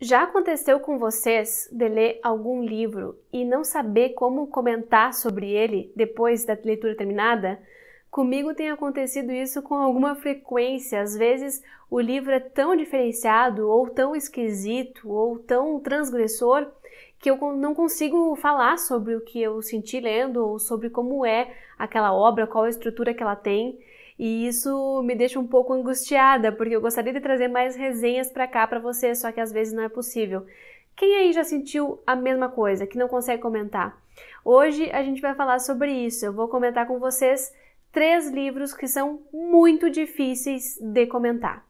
Já aconteceu com vocês de ler algum livro e não saber como comentar sobre ele depois da leitura terminada? Comigo tem acontecido isso com alguma frequência. Às vezes o livro é tão diferenciado, ou tão esquisito, ou tão transgressor, que eu não consigo falar sobre o que eu senti lendo, ou sobre como é aquela obra, qual a estrutura que ela tem. E isso me deixa um pouco angustiada, porque eu gostaria de trazer mais resenhas para cá para você, só que às vezes não é possível. Quem aí já sentiu a mesma coisa, que não consegue comentar? Hoje a gente vai falar sobre isso. Eu vou comentar com vocês três livros que são muito difíceis de comentar.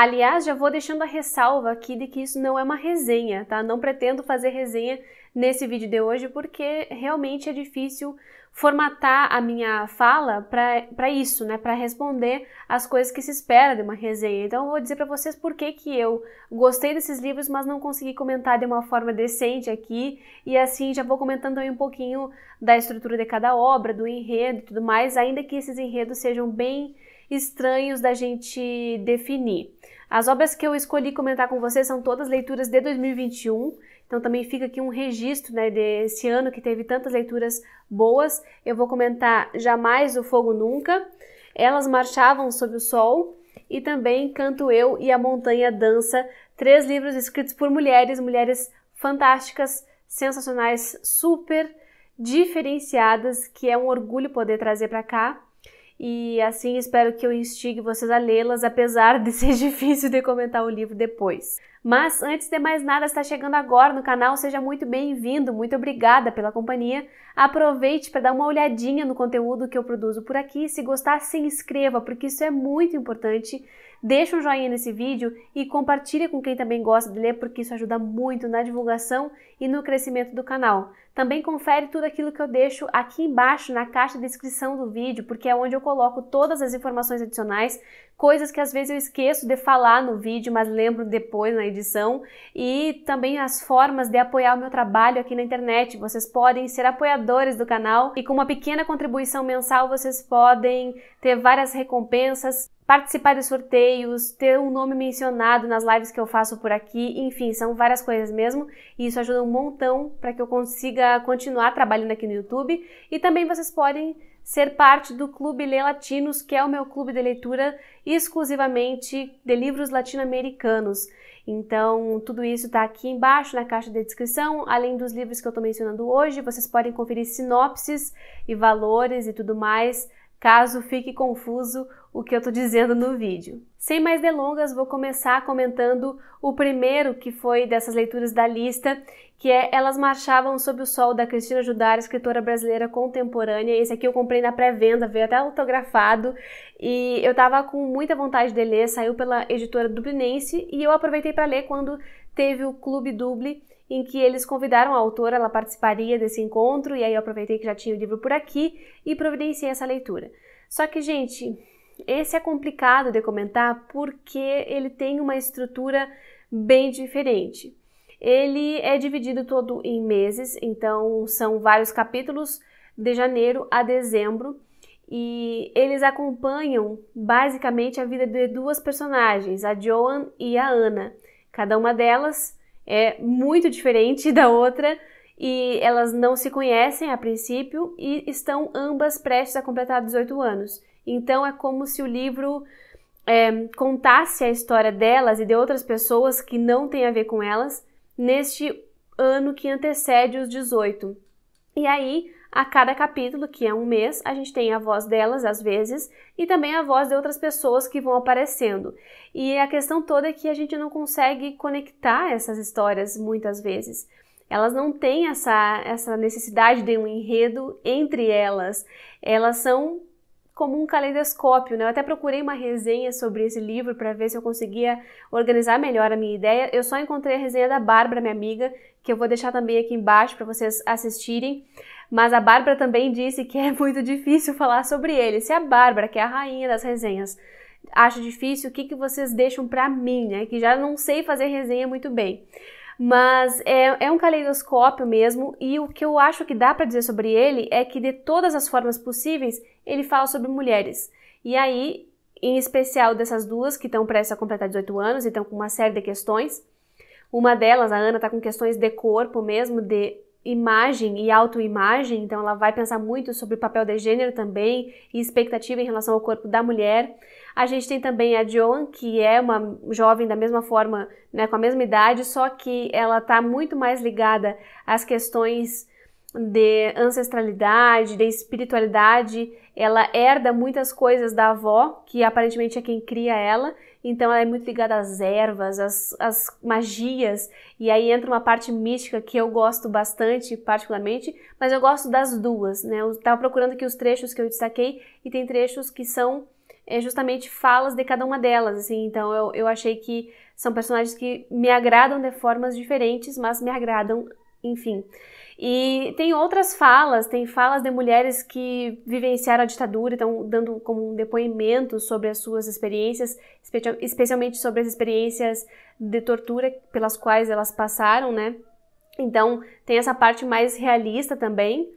Aliás, já vou deixando a ressalva aqui de que isso não é uma resenha, tá? Não pretendo fazer resenha nesse vídeo de hoje porque realmente é difícil formatar a minha fala para isso, né? Para responder as coisas que se espera de uma resenha. Então, eu vou dizer para vocês por que, que eu gostei desses livros, mas não consegui comentar de uma forma decente aqui. E assim, já vou comentando aí um pouquinho da estrutura de cada obra, do enredo e tudo mais, ainda que esses enredos sejam bem estranhos da gente definir. As obras que eu escolhi comentar com vocês são todas leituras de 2021, então também fica aqui um registro né, desse ano que teve tantas leituras boas. Eu vou comentar Jamais o Fogo Nunca, Elas Marchavam Sob o Sol e também Canto Eu e a Montanha Dança, três livros escritos por mulheres, mulheres fantásticas, sensacionais, super diferenciadas, que é um orgulho poder trazer para cá e assim espero que eu instigue vocês a lê-las, apesar de ser difícil de comentar o livro depois. Mas antes de mais nada, está chegando agora no canal, seja muito bem-vindo, muito obrigada pela companhia. Aproveite para dar uma olhadinha no conteúdo que eu produzo por aqui. Se gostar, se inscreva, porque isso é muito importante. Deixa um joinha nesse vídeo e compartilhe com quem também gosta de ler, porque isso ajuda muito na divulgação e no crescimento do canal. Também confere tudo aquilo que eu deixo aqui embaixo na caixa de descrição do vídeo, porque é onde eu coloco todas as informações adicionais, coisas que às vezes eu esqueço de falar no vídeo, mas lembro depois na edição, e também as formas de apoiar o meu trabalho aqui na internet. Vocês podem ser apoiadores do canal e com uma pequena contribuição mensal vocês podem ter várias recompensas, participar de sorteios, ter um nome mencionado nas lives que eu faço por aqui, enfim, são várias coisas mesmo, e isso ajuda um montão para que eu consiga continuar trabalhando aqui no YouTube e também vocês podem ser parte do Clube Lê Latinos, que é o meu clube de leitura exclusivamente de livros latino-americanos. Então, tudo isso está aqui embaixo na caixa de descrição. Além dos livros que eu estou mencionando hoje, vocês podem conferir sinopses e valores e tudo mais, caso fique confuso o que eu estou dizendo no vídeo. Sem mais delongas, vou começar comentando o primeiro que foi dessas leituras da lista que é Elas Marchavam Sob o Sol, da Cristina Judar, escritora brasileira contemporânea. Esse aqui eu comprei na pré-venda, veio até autografado, e eu tava com muita vontade de ler, saiu pela editora Dublinense, e eu aproveitei para ler quando teve o Clube Duble, em que eles convidaram a autora, ela participaria desse encontro, e aí eu aproveitei que já tinha o livro por aqui e providenciei essa leitura. Só que, gente, esse é complicado de comentar porque ele tem uma estrutura bem diferente. Ele é dividido todo em meses, então são vários capítulos de janeiro a dezembro e eles acompanham basicamente a vida de duas personagens, a Joan e a Ana. Cada uma delas é muito diferente da outra e elas não se conhecem a princípio e estão ambas prestes a completar 18 anos. Então é como se o livro é, contasse a história delas e de outras pessoas que não tem a ver com elas neste ano que antecede os 18. E aí, a cada capítulo, que é um mês, a gente tem a voz delas, às vezes, e também a voz de outras pessoas que vão aparecendo. E a questão toda é que a gente não consegue conectar essas histórias muitas vezes. Elas não têm essa, essa necessidade de um enredo entre elas. Elas são como um caleidoscópio, né? Eu até procurei uma resenha sobre esse livro para ver se eu conseguia organizar melhor a minha ideia. Eu só encontrei a resenha da Bárbara, minha amiga, que eu vou deixar também aqui embaixo para vocês assistirem. Mas a Bárbara também disse que é muito difícil falar sobre ele. Se a Bárbara, que é a rainha das resenhas, acha difícil, o que, que vocês deixam para mim, né? Que já não sei fazer resenha muito bem. Mas é, é um caleidoscópio mesmo, e o que eu acho que dá para dizer sobre ele é que de todas as formas possíveis, ele fala sobre mulheres. E aí, em especial dessas duas que estão prestes a completar 18 anos e estão com uma série de questões. Uma delas, a Ana, está com questões de corpo mesmo, de imagem e autoimagem, então ela vai pensar muito sobre o papel de gênero também e expectativa em relação ao corpo da mulher. A gente tem também a Joan, que é uma jovem da mesma forma, né, com a mesma idade, só que ela está muito mais ligada às questões de ancestralidade, de espiritualidade. Ela herda muitas coisas da avó, que aparentemente é quem cria ela. Então ela é muito ligada às ervas, às, às magias. E aí entra uma parte mística que eu gosto bastante, particularmente. Mas eu gosto das duas, né? Eu estava procurando aqui os trechos que eu destaquei. E tem trechos que são é justamente falas de cada uma delas, assim, então eu, eu achei que são personagens que me agradam de formas diferentes, mas me agradam enfim. E tem outras falas, tem falas de mulheres que vivenciaram a ditadura, estão dando como um depoimento sobre as suas experiências, especialmente sobre as experiências de tortura pelas quais elas passaram, né? Então, tem essa parte mais realista também.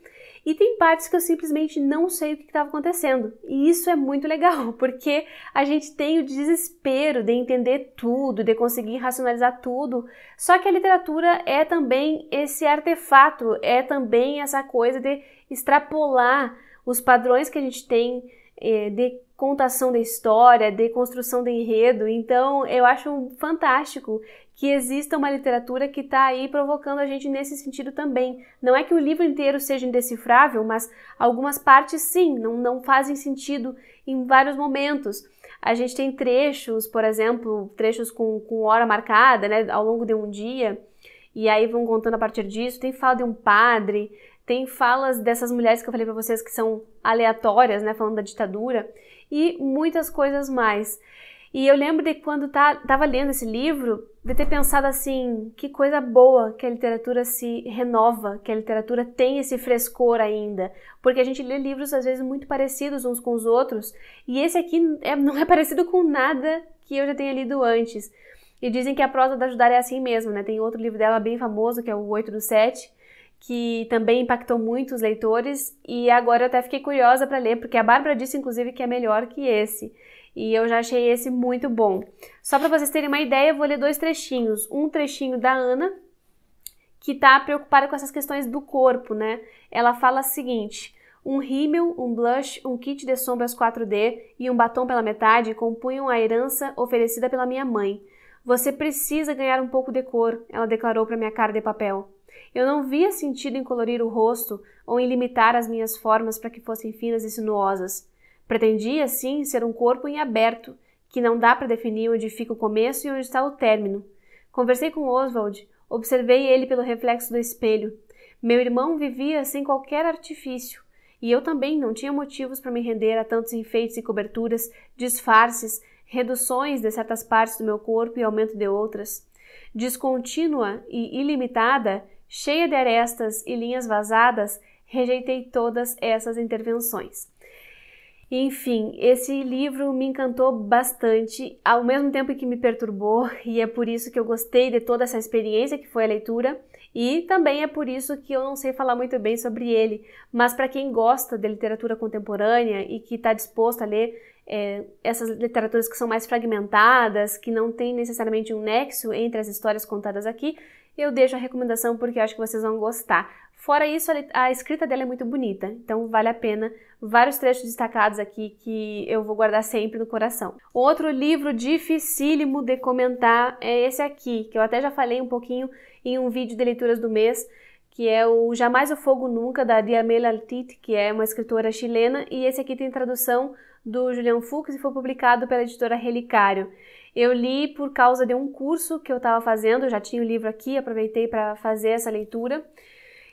E tem partes que eu simplesmente não sei o que estava acontecendo. E isso é muito legal, porque a gente tem o desespero de entender tudo, de conseguir racionalizar tudo. Só que a literatura é também esse artefato, é também essa coisa de extrapolar os padrões que a gente tem eh, de contação da história, de construção de enredo. Então, eu acho fantástico que exista uma literatura que está aí provocando a gente nesse sentido também. Não é que o livro inteiro seja indecifrável, mas algumas partes sim, não, não fazem sentido em vários momentos. A gente tem trechos, por exemplo, trechos com, com hora marcada, né, ao longo de um dia, e aí vão contando a partir disso. Tem fala de um padre, tem falas dessas mulheres que eu falei para vocês que são aleatórias, né, falando da ditadura, e muitas coisas mais. E eu lembro de quando estava tá, lendo esse livro, de ter pensado assim, que coisa boa que a literatura se renova, que a literatura tem esse frescor ainda, porque a gente lê livros às vezes muito parecidos uns com os outros, e esse aqui é, não é parecido com nada que eu já tenha lido antes. E dizem que a prosa da Judar é assim mesmo, né? Tem outro livro dela bem famoso, que é o Oito do Sete, que também impactou muito os leitores, e agora eu até fiquei curiosa para ler, porque a Bárbara disse inclusive que é melhor que esse e eu já achei esse muito bom. Só para vocês terem uma ideia, eu vou ler dois trechinhos. Um trechinho da Ana, que está preocupada com essas questões do corpo, né? Ela fala o seguinte: um rímel, um blush, um kit de sombras 4D e um batom pela metade compunham a herança oferecida pela minha mãe. Você precisa ganhar um pouco de cor, ela declarou para minha cara de papel. Eu não via sentido em colorir o rosto ou em limitar as minhas formas para que fossem finas e sinuosas. Pretendia, sim, ser um corpo em aberto, que não dá para definir onde fica o começo e onde está o término. Conversei com Oswald, observei ele pelo reflexo do espelho. Meu irmão vivia sem qualquer artifício, e eu também não tinha motivos para me render a tantos enfeites e coberturas, disfarces, reduções de certas partes do meu corpo e aumento de outras. Descontínua e ilimitada, cheia de arestas e linhas vazadas, rejeitei todas essas intervenções. Enfim, esse livro me encantou bastante, ao mesmo tempo que me perturbou, e é por isso que eu gostei de toda essa experiência que foi a leitura, e também é por isso que eu não sei falar muito bem sobre ele. Mas para quem gosta de literatura contemporânea e que está disposto a ler é, essas literaturas que são mais fragmentadas, que não tem necessariamente um nexo entre as histórias contadas aqui, eu deixo a recomendação porque eu acho que vocês vão gostar. Fora isso, a escrita dela é muito bonita, então vale a pena. Vários trechos destacados aqui que eu vou guardar sempre no coração. Outro livro dificílimo de comentar é esse aqui, que eu até já falei um pouquinho em um vídeo de leituras do mês, que é o Jamais o Fogo Nunca, da Diamela Altit, que é uma escritora chilena, e esse aqui tem tradução do Julian Fuchs e foi publicado pela editora Relicário. Eu li por causa de um curso que eu estava fazendo, já tinha o livro aqui, aproveitei para fazer essa leitura.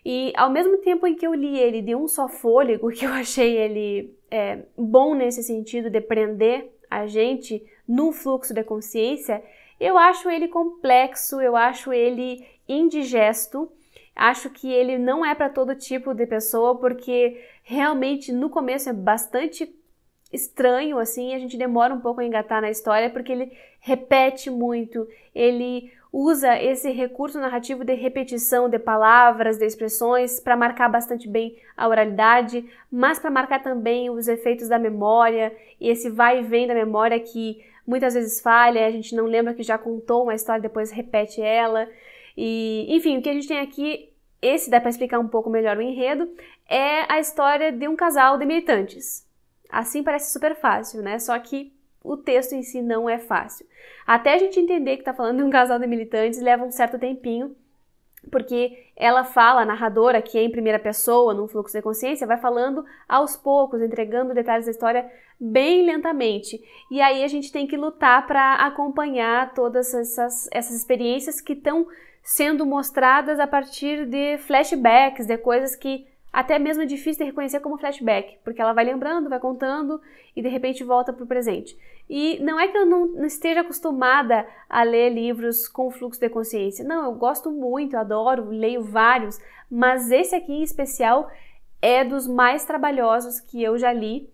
E ao mesmo tempo em que eu li ele de um só fôlego, que eu achei ele é, bom nesse sentido de prender a gente no fluxo da consciência, eu acho ele complexo, eu acho ele indigesto, acho que ele não é para todo tipo de pessoa, porque realmente no começo é bastante estranho, assim, a gente demora um pouco a engatar na história, porque ele repete muito, ele usa esse recurso narrativo de repetição de palavras, de expressões, para marcar bastante bem a oralidade, mas para marcar também os efeitos da memória e esse vai e vem da memória que muitas vezes falha, a gente não lembra que já contou uma história, depois repete ela. E, enfim, o que a gente tem aqui, esse dá para explicar um pouco melhor o enredo, é a história de um casal de militantes, Assim parece super fácil, né? Só que o texto em si não é fácil. Até a gente entender que está falando de um casal de militantes leva um certo tempinho, porque ela fala, a narradora, que é em primeira pessoa, num fluxo de consciência, vai falando aos poucos, entregando detalhes da história bem lentamente. E aí a gente tem que lutar para acompanhar todas essas, essas experiências que estão sendo mostradas a partir de flashbacks, de coisas que até mesmo é difícil de reconhecer como flashback, porque ela vai lembrando, vai contando e de repente volta para o presente. E não é que eu não esteja acostumada a ler livros com fluxo de consciência. Não, eu gosto muito, eu adoro, leio vários, mas esse aqui em especial é dos mais trabalhosos que eu já li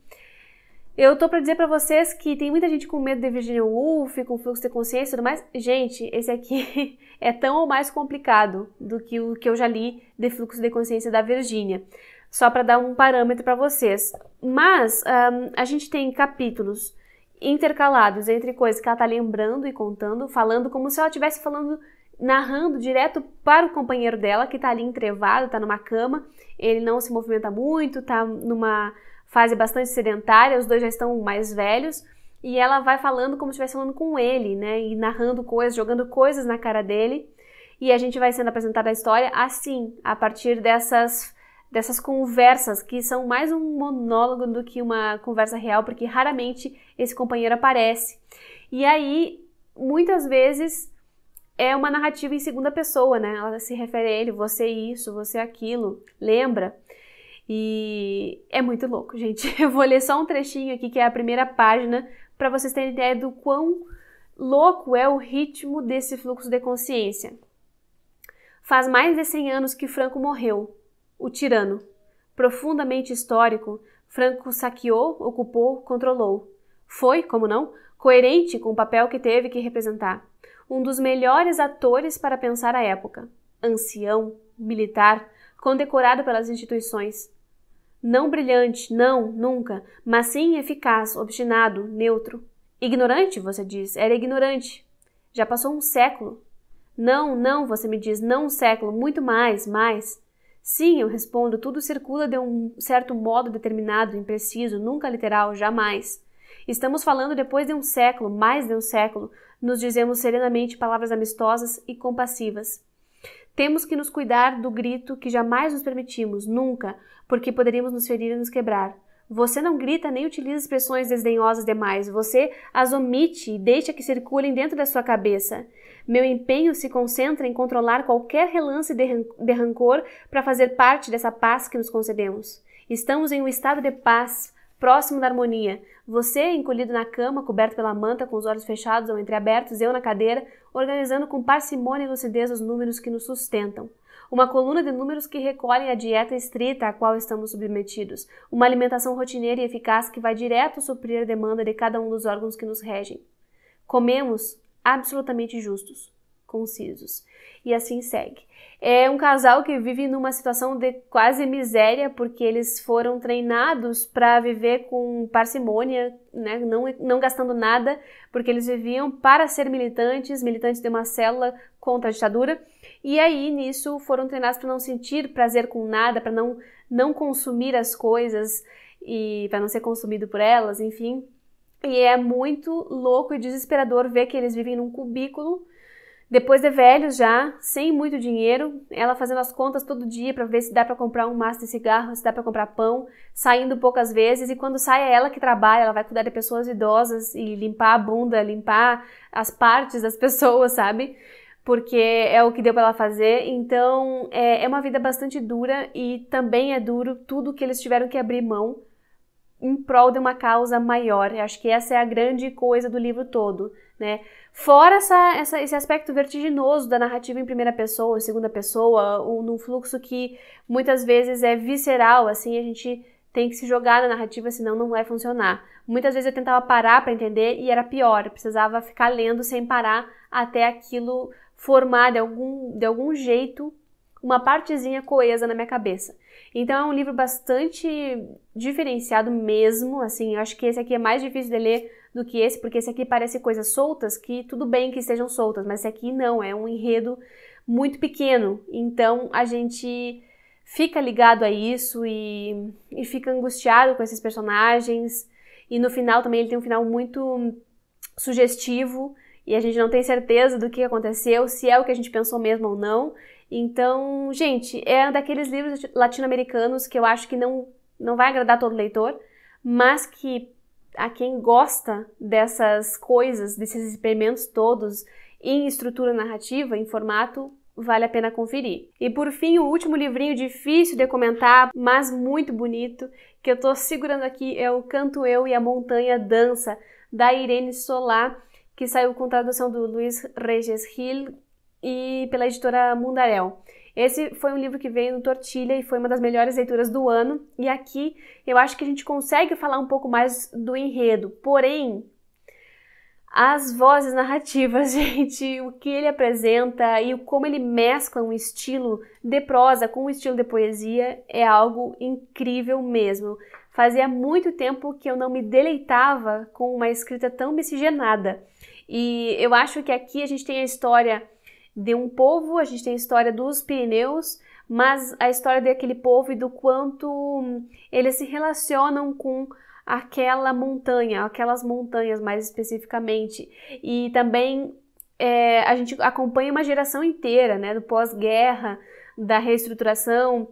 eu tô para dizer para vocês que tem muita gente com medo de Virginia Woolf, com fluxo de consciência e tudo mais. Gente, esse aqui é tão ou mais complicado do que o que eu já li de fluxo de consciência da Virginia. Só para dar um parâmetro para vocês. Mas um, a gente tem capítulos intercalados entre coisas que ela tá lembrando e contando, falando como se ela estivesse falando, narrando direto para o companheiro dela que tá ali entrevado, tá numa cama, ele não se movimenta muito, tá numa fase bastante sedentária, os dois já estão mais velhos, e ela vai falando como se estivesse falando com ele, né? E narrando coisas, jogando coisas na cara dele. E a gente vai sendo apresentada a história assim, a partir dessas dessas conversas que são mais um monólogo do que uma conversa real, porque raramente esse companheiro aparece. E aí, muitas vezes é uma narrativa em segunda pessoa, né? Ela se refere a ele, você isso, você aquilo, lembra? E é muito louco, gente. Eu vou ler só um trechinho aqui que é a primeira página para vocês terem ideia do quão louco é o ritmo desse fluxo de consciência. Faz mais de 100 anos que Franco morreu, o tirano. Profundamente histórico, Franco saqueou, ocupou, controlou. Foi, como não, coerente com o papel que teve que representar. Um dos melhores atores para pensar a época. Ancião, militar, condecorado pelas instituições, não brilhante, não, nunca, mas sim eficaz, obstinado, neutro. Ignorante, você diz, era ignorante. Já passou um século. Não, não, você me diz, não um século, muito mais, mais. Sim, eu respondo, tudo circula de um certo modo determinado, impreciso, nunca literal, jamais. Estamos falando depois de um século, mais de um século, nos dizemos serenamente palavras amistosas e compassivas. Temos que nos cuidar do grito que jamais nos permitimos, nunca, porque poderíamos nos ferir e nos quebrar. Você não grita nem utiliza expressões desdenhosas demais, você as omite e deixa que circulem dentro da sua cabeça. Meu empenho se concentra em controlar qualquer relance de, rancor para fazer parte dessa paz que nos concedemos. Estamos em um estado de paz próximo da harmonia. Você, encolhido na cama, coberto pela manta, com os olhos fechados ou entreabertos, eu na cadeira, organizando com parcimônia e lucidez os números que nos sustentam. Uma coluna de números que recolhem a dieta estrita à qual estamos submetidos. Uma alimentação rotineira e eficaz que vai direto suprir a demanda de cada um dos órgãos que nos regem. Comemos absolutamente justos concisos. E assim segue. É um casal que vive numa situação de quase miséria, porque eles foram treinados para viver com parcimônia, né? não, não gastando nada, porque eles viviam para ser militantes, militantes de uma célula contra a ditadura. E aí, nisso, foram treinados para não sentir prazer com nada, para não, não consumir as coisas e para não ser consumido por elas, enfim. E é muito louco e desesperador ver que eles vivem num cubículo depois de velho já, sem muito dinheiro, ela fazendo as contas todo dia para ver se dá para comprar um maço de cigarro, se dá para comprar pão, saindo poucas vezes e quando sai é ela que trabalha, ela vai cuidar de pessoas idosas e limpar a bunda, limpar as partes das pessoas, sabe? Porque é o que deu para ela fazer. Então é, é uma vida bastante dura e também é duro tudo que eles tiveram que abrir mão em prol de uma causa maior. Eu acho que essa é a grande coisa do livro todo né? Fora essa, essa, esse aspecto vertiginoso da narrativa em primeira pessoa, em segunda pessoa, ou num fluxo que muitas vezes é visceral, assim, a gente tem que se jogar na narrativa, senão não vai funcionar. Muitas vezes eu tentava parar para entender e era pior, eu precisava ficar lendo sem parar até aquilo formar de algum, de algum jeito uma partezinha coesa na minha cabeça. Então é um livro bastante diferenciado mesmo, assim, eu acho que esse aqui é mais difícil de ler do que esse, porque esse aqui parece coisas soltas que tudo bem que sejam soltas, mas esse aqui não, é um enredo muito pequeno. Então a gente fica ligado a isso e, e fica angustiado com esses personagens. E no final também ele tem um final muito sugestivo e a gente não tem certeza do que aconteceu, se é o que a gente pensou mesmo ou não. Então, gente, é daqueles livros latino-americanos que eu acho que não, não vai agradar todo leitor, mas que a quem gosta dessas coisas, desses experimentos todos em estrutura narrativa, em formato, vale a pena conferir. E por fim, o último livrinho difícil de comentar, mas muito bonito, que eu estou segurando aqui é o Canto Eu e a Montanha Dança, da Irene Solar que saiu com tradução do Luiz Regis Hill e pela editora Mundarel. Esse foi um livro que veio no Tortilha e foi uma das melhores leituras do ano. E aqui eu acho que a gente consegue falar um pouco mais do enredo. Porém, as vozes narrativas, gente, o que ele apresenta e como ele mescla um estilo de prosa com um estilo de poesia é algo incrível mesmo. Fazia muito tempo que eu não me deleitava com uma escrita tão miscigenada. E eu acho que aqui a gente tem a história de um povo, a gente tem a história dos Pirineus, mas a história daquele povo e do quanto hum, eles se relacionam com aquela montanha, aquelas montanhas mais especificamente. E também é, a gente acompanha uma geração inteira, né, do pós-guerra, da reestruturação,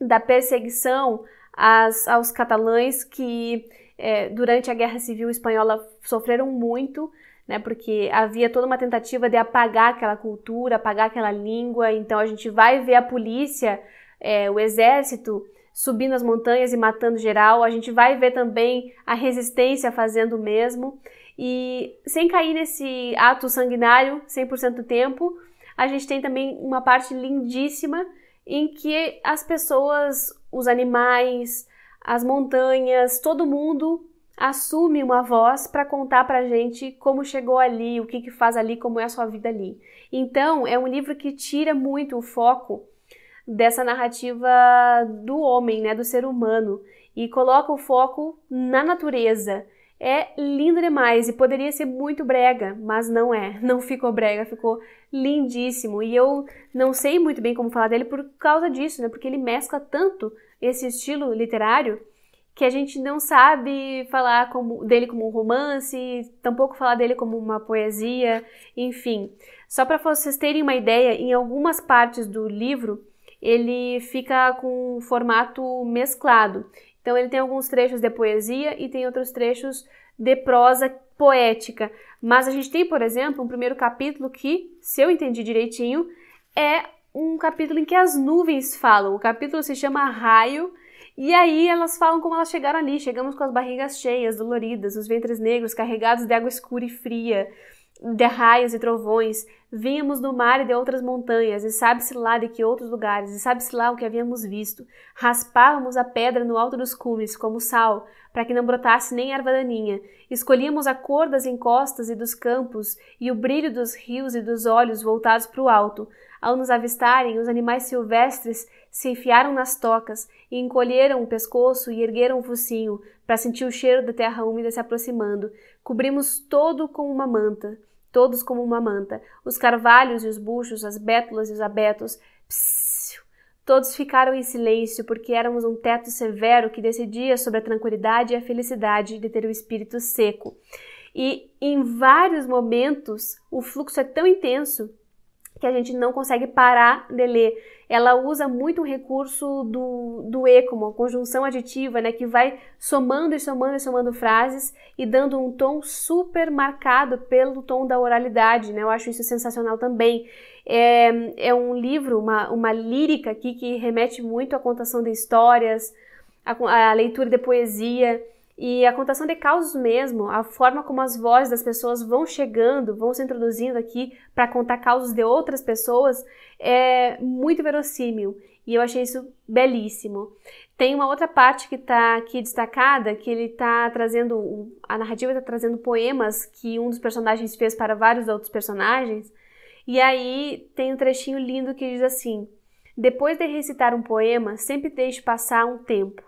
da perseguição às, aos catalães que é, durante a Guerra Civil Espanhola sofreram muito, né? Porque havia toda uma tentativa de apagar aquela cultura, apagar aquela língua. Então a gente vai ver a polícia, é, o exército subindo as montanhas e matando geral. A gente vai ver também a resistência fazendo o mesmo. E sem cair nesse ato sanguinário 100% do tempo, a gente tem também uma parte lindíssima em que as pessoas, os animais, as montanhas, todo mundo assume uma voz para contar para gente como chegou ali, o que, que faz ali, como é a sua vida ali. Então, é um livro que tira muito o foco dessa narrativa do homem, né, do ser humano, e coloca o foco na natureza. É lindo demais e poderia ser muito brega, mas não é. Não ficou brega, ficou lindíssimo. E eu não sei muito bem como falar dele por causa disso, né? Porque ele mescla tanto esse estilo literário que a gente não sabe falar como, dele como um romance, tampouco falar dele como uma poesia, enfim. Só para vocês terem uma ideia, em algumas partes do livro ele fica com um formato mesclado. Então ele tem alguns trechos de poesia e tem outros trechos de prosa poética. Mas a gente tem, por exemplo, um primeiro capítulo que, se eu entendi direitinho, é um capítulo em que as nuvens falam. O capítulo se chama Raio e aí elas falam como elas chegaram ali. Chegamos com as barrigas cheias, doloridas, os ventres negros carregados de água escura e fria, de raios e trovões, Vínhamos do mar e de outras montanhas, e sabe-se lá de que outros lugares, e sabe-se lá o que havíamos visto. Raspávamos a pedra no alto dos cumes, como sal, para que não brotasse nem erva daninha. Escolhíamos a cor das encostas e dos campos, e o brilho dos rios e dos olhos voltados para o alto. Ao nos avistarem, os animais silvestres se enfiaram nas tocas, e encolheram o pescoço e ergueram o focinho, para sentir o cheiro da terra úmida se aproximando. Cobrimos todo com uma manta todos como uma manta, os carvalhos e os buchos, as bétulas e os abetos. Pssiu. Todos ficaram em silêncio, porque éramos um teto severo que decidia sobre a tranquilidade e a felicidade de ter o espírito seco. E em vários momentos o fluxo é tão intenso que a gente não consegue parar de ler. Ela usa muito o recurso do, do E, como conjunção aditiva, né, que vai somando e somando e somando frases e dando um tom super marcado pelo tom da oralidade. Né? Eu acho isso sensacional também. É, é um livro, uma, uma lírica aqui que remete muito à contação de histórias, à leitura de poesia. E a contação de causos mesmo, a forma como as vozes das pessoas vão chegando, vão se introduzindo aqui para contar causos de outras pessoas, é muito verossímil. E eu achei isso belíssimo. Tem uma outra parte que está aqui destacada, que ele está trazendo, a narrativa está trazendo poemas que um dos personagens fez para vários outros personagens. E aí tem um trechinho lindo que diz assim: Depois de recitar um poema, sempre deixe passar um tempo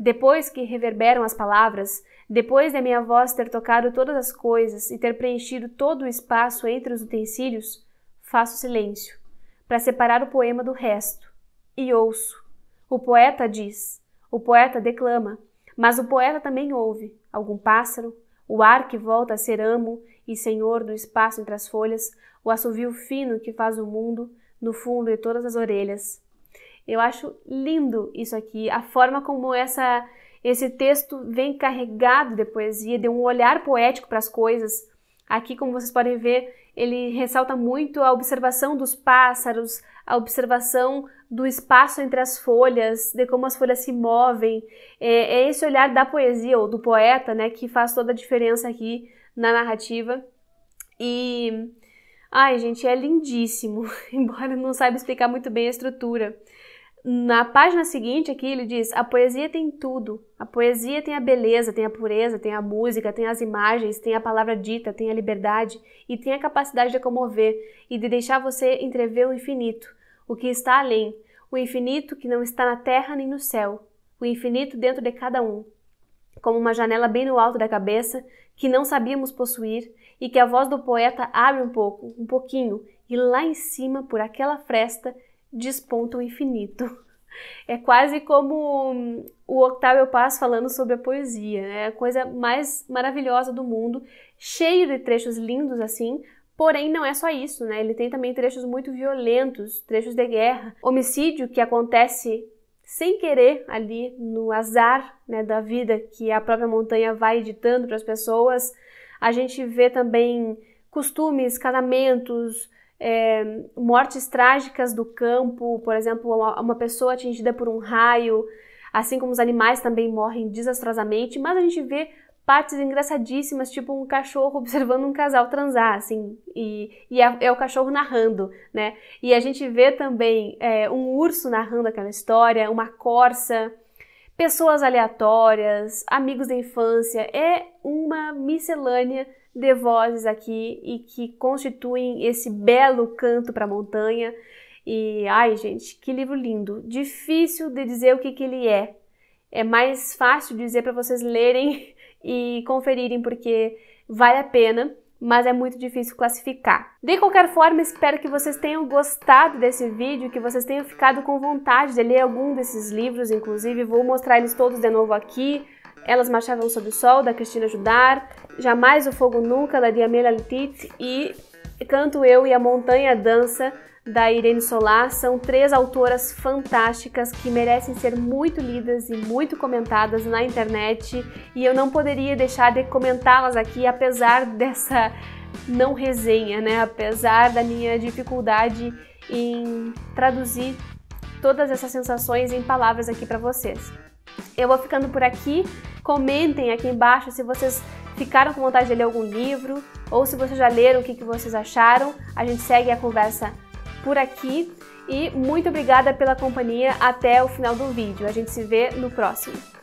depois que reverberam as palavras, depois da minha voz ter tocado todas as coisas e ter preenchido todo o espaço entre os utensílios, faço silêncio, para separar o poema do resto, e ouço. O poeta diz, o poeta declama, mas o poeta também ouve algum pássaro, o ar que volta a ser amo e senhor do espaço entre as folhas, o assovio fino que faz o mundo, no fundo de todas as orelhas, eu acho lindo isso aqui, a forma como essa, esse texto vem carregado de poesia, de um olhar poético para as coisas. Aqui, como vocês podem ver, ele ressalta muito a observação dos pássaros, a observação do espaço entre as folhas, de como as folhas se movem. É, é esse olhar da poesia ou do poeta, né, que faz toda a diferença aqui na narrativa. E Ai, gente, é lindíssimo, embora não saiba explicar muito bem a estrutura. Na página seguinte aqui ele diz: a poesia tem tudo. A poesia tem a beleza, tem a pureza, tem a música, tem as imagens, tem a palavra dita, tem a liberdade e tem a capacidade de comover e de deixar você entrever o infinito, o que está além, o infinito que não está na terra nem no céu, o infinito dentro de cada um, como uma janela bem no alto da cabeça que não sabíamos possuir e que a voz do poeta abre um pouco, um pouquinho, e lá em cima, por aquela fresta, desponta o infinito. É quase como hum, o Octavio Paz falando sobre a poesia, né? É A coisa mais maravilhosa do mundo, cheio de trechos lindos assim, porém não é só isso, né? Ele tem também trechos muito violentos, trechos de guerra, homicídio que acontece sem querer ali no azar né, da vida que a própria montanha vai ditando para as pessoas. A gente vê também costumes, casamentos, é, mortes trágicas do campo, por exemplo, uma, uma pessoa atingida por um raio, assim como os animais também morrem desastrosamente, mas a gente vê partes engraçadíssimas, tipo um cachorro observando um casal transar, assim, e, e é, é, o cachorro narrando, né? E a gente vê também é, um urso narrando aquela história, uma corça, pessoas aleatórias, amigos da infância, é uma miscelânea de vozes aqui e que constituem esse belo canto para a montanha. E ai, gente, que livro lindo! Difícil de dizer o que, que ele é. É mais fácil dizer para vocês lerem e conferirem, porque vale a pena mas é muito difícil classificar. De qualquer forma, espero que vocês tenham gostado desse vídeo, que vocês tenham ficado com vontade de ler algum desses livros, inclusive vou mostrar eles todos de novo aqui, elas Marchavam Sob o Sol, da Cristina Judar, Jamais o Fogo Nunca, da Diamela Litit e Canto Eu e a Montanha Dança, da Irene Solar, são três autoras fantásticas que merecem ser muito lidas e muito comentadas na internet e eu não poderia deixar de comentá-las aqui, apesar dessa não resenha, né? Apesar da minha dificuldade em traduzir todas essas sensações em palavras aqui para vocês. Eu vou ficando por aqui. Comentem aqui embaixo se vocês ficaram com vontade de ler algum livro ou se vocês já leram o que, que vocês acharam. A gente segue a conversa por aqui e muito obrigada pela companhia até o final do vídeo. A gente se vê no próximo.